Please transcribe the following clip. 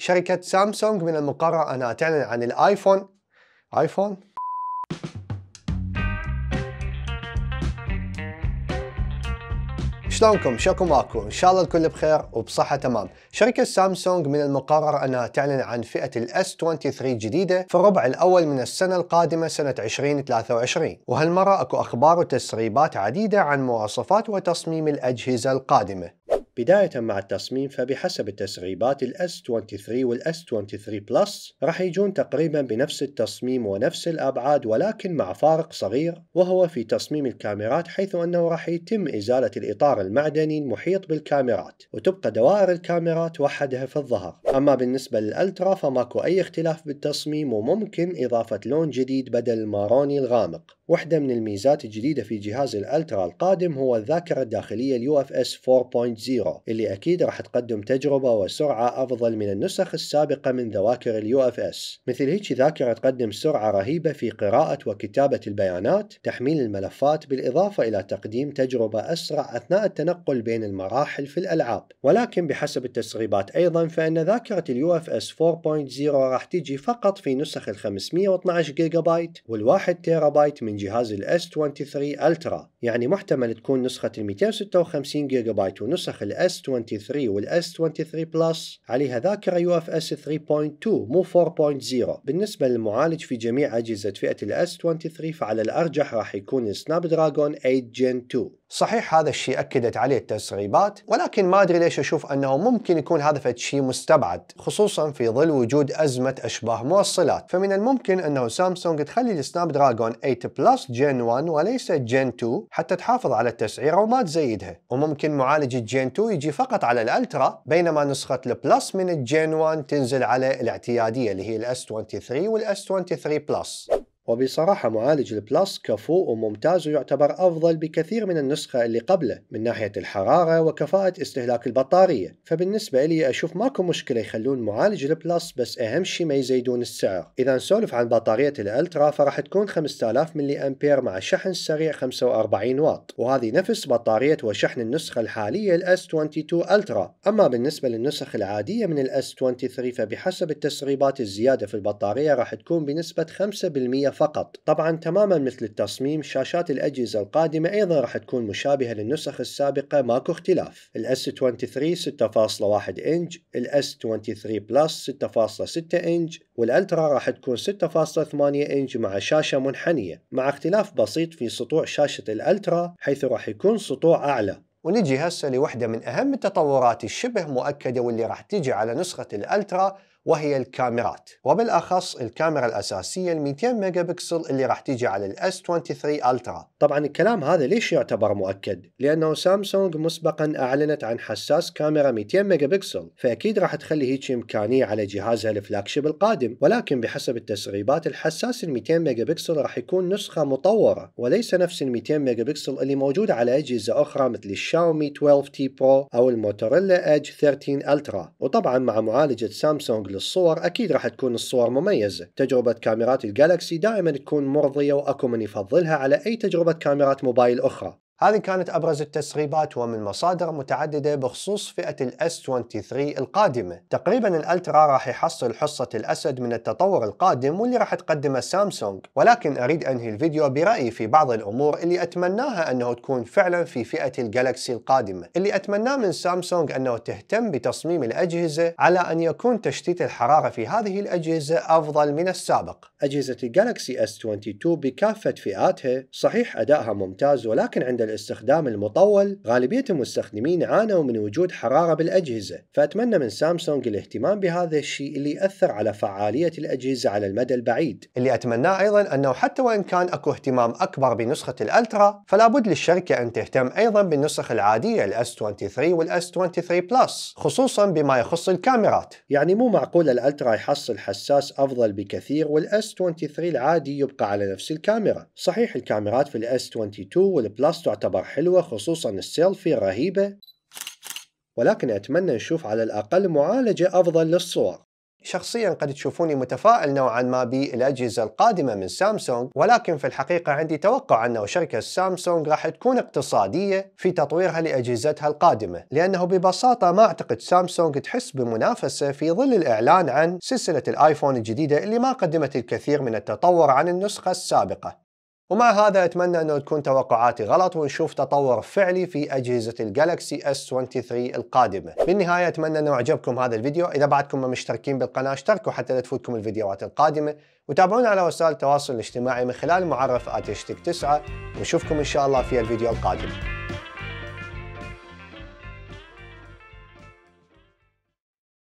شركة سامسونج من المقرر أنها تعلن عن الآيفون آيفون شلونكم شكو ماكو ان شاء الله الكل بخير وبصحه تمام شركه سامسونج من المقرر انها تعلن عن فئه الاس 23 جديده في الربع الاول من السنه القادمه سنه 2023 وهالمره اكو اخبار وتسريبات عديده عن مواصفات وتصميم الاجهزه القادمه بداية مع التصميم فبحسب التسريبات ال S23 وال S23 Plus راح يجون تقريبا بنفس التصميم ونفس الأبعاد ولكن مع فارق صغير وهو في تصميم الكاميرات حيث أنه راح يتم إزالة الإطار المعدني المحيط بالكاميرات وتبقى دوائر الكاميرات وحدها في الظهر أما بالنسبة للألترا فماكو أي اختلاف بالتصميم وممكن إضافة لون جديد بدل الماروني الغامق واحدة من الميزات الجديدة في جهاز الالترا القادم هو الذاكرة الداخلية اليو اف اس 4.0 اللي اكيد راح تقدم تجربة وسرعة افضل من النسخ السابقة من ذواكر اليو اف اس مثل هيك ذاكرة تقدم سرعة رهيبة في قراءة وكتابة البيانات تحميل الملفات بالاضافة الى تقديم تجربة اسرع اثناء التنقل بين المراحل في الالعاب ولكن بحسب التسريبات ايضا فان ذاكرة اليو اف اس 4.0 راح تجي فقط في نسخ ال 512 جيجا بايت وال 1 تيرا بايت من جهاز الـ s 23 Ultra يعني محتمل تكون نسخة الـ 256 جيجا بايت ونسخ s 23 s 23 بلس عليها ذاكرة UFS 3.2 مو 4.0 بالنسبة للمعالج في جميع اجهزة فئة الـ s 23 فعلى الارجح راح يكون سناب دراجون 8 Gen 2 صحيح هذا الشيء أكدت عليه التسريبات ولكن ما أدري ليش أشوف أنه ممكن يكون هذا فد شيء مستبعد خصوصا في ظل وجود أزمة أشباه موصلات فمن الممكن أنه سامسونج تخلي السناب دراجون 8 بلس جين 1 وليس جين 2 حتى تحافظ على التسعيرة وما تزيدها وممكن معالج الجين 2 يجي فقط على الألترا بينما نسخة البلس من الجين 1 تنزل على الاعتيادية اللي هي الاس 23 والاس 23 بلس وبصراحة معالج البلس كفو وممتاز ويعتبر أفضل بكثير من النسخة اللي قبله من ناحية الحرارة وكفاءة استهلاك البطارية فبالنسبة لي أشوف ماكو مشكلة يخلون معالج البلس بس أهم شي ما يزيدون السعر إذا نسولف عن بطارية الألترا فراح تكون 5000 ملي أمبير مع شحن سريع 45 واط وهذه نفس بطارية وشحن النسخة الحالية الاس 22 ألترا أما بالنسبة للنسخ العادية من الاس 23 فبحسب التسريبات الزيادة في البطارية راح تكون بنسبة 5% فقط طبعا تماما مثل التصميم شاشات الأجهزة القادمة أيضا راح تكون مشابهة للنسخ السابقة ماكو اختلاف ال s 23 6.1 إنج ال s 23 بلس 6.6 إنج والألترا راح تكون 6.8 إنج مع شاشة منحنية مع اختلاف بسيط في سطوع شاشة الألترا حيث راح يكون سطوع أعلى ونجي هسه لوحدة من أهم التطورات الشبه مؤكدة واللي راح تجي على نسخة الألترا وهي الكاميرات وبالاخص الكاميرا الاساسيه ال 200 ميجا بكسل اللي راح تيجي على الاس 23 الترا طبعا الكلام هذا ليش يعتبر مؤكد لانه سامسونج مسبقا اعلنت عن حساس كاميرا 200 ميجا بكسل فاكيد راح تخلي هيك امكانيه على جهازها الفلاكشيب القادم ولكن بحسب التسريبات الحساس ال 200 ميجا بكسل راح يكون نسخه مطوره وليس نفس ال 200 ميجا بكسل اللي موجوده على اجهزه اخرى مثل الشاومي 12 تي برو او الموتوريلا ايدج 13 الترا وطبعا مع معالجه سامسونج للصور أكيد راح تكون الصور مميزة تجربة كاميرات الجالكسي دائما تكون مرضية وأكو من يفضلها على أي تجربة كاميرات موبايل أخرى هذه كانت أبرز التسريبات ومن مصادر متعددة بخصوص فئة s 23 القادمة تقريبا الألترا راح يحصل حصة الأسد من التطور القادم واللي راح تقدمه سامسونج ولكن أريد أنهي الفيديو برأيي في بعض الأمور اللي أتمناها أنه تكون فعلا في فئة الجالكسي القادمة اللي أتمناه من سامسونج أنه تهتم بتصميم الأجهزة على أن يكون تشتيت الحرارة في هذه الأجهزة أفضل من السابق أجهزة الجالكسي S22 بكافة فئاتها صحيح أدائها ممتاز ولكن عند الاستخدام المطول غالبية المستخدمين عانوا من وجود حرارة بالأجهزة فأتمنى من سامسونج الاهتمام بهذا الشيء اللي يأثر على فعالية الأجهزة على المدى البعيد اللي أتمناه أيضا أنه حتى وإن كان أكو اهتمام أكبر بنسخة الألترا فلا بد للشركة أن تهتم أيضا بالنسخ العادية الاس 23 والاس 23 بلس خصوصا بما يخص الكاميرات يعني مو معقول الألترا يحصل حساس أفضل بكثير والاس 23 العادي يبقى على نفس الكاميرا صحيح الكاميرات في الاس 22 والبلس تعتبر تعتبر حلوة خصوصا السيلفي رهيبة ولكن أتمنى نشوف على الأقل معالجة أفضل للصور شخصيا قد تشوفوني متفائل نوعا ما بالأجهزة القادمة من سامسونج ولكن في الحقيقة عندي توقع أنه شركة سامسونج راح تكون اقتصادية في تطويرها لأجهزتها القادمة لأنه ببساطة ما أعتقد سامسونج تحس بمنافسة في ظل الإعلان عن سلسلة الآيفون الجديدة اللي ما قدمت الكثير من التطور عن النسخة السابقة ومع هذا أتمنى أنه تكون توقعاتي غلط ونشوف تطور فعلي في أجهزة الجالكسي اس 23 القادمة بالنهاية أتمنى أنه عجبكم هذا الفيديو إذا بعدكم ما مشتركين بالقناة اشتركوا حتى لا تفوتكم الفيديوهات القادمة وتابعونا على وسائل التواصل الاجتماعي من خلال معرف اتشتك 9 ونشوفكم إن شاء الله في الفيديو القادم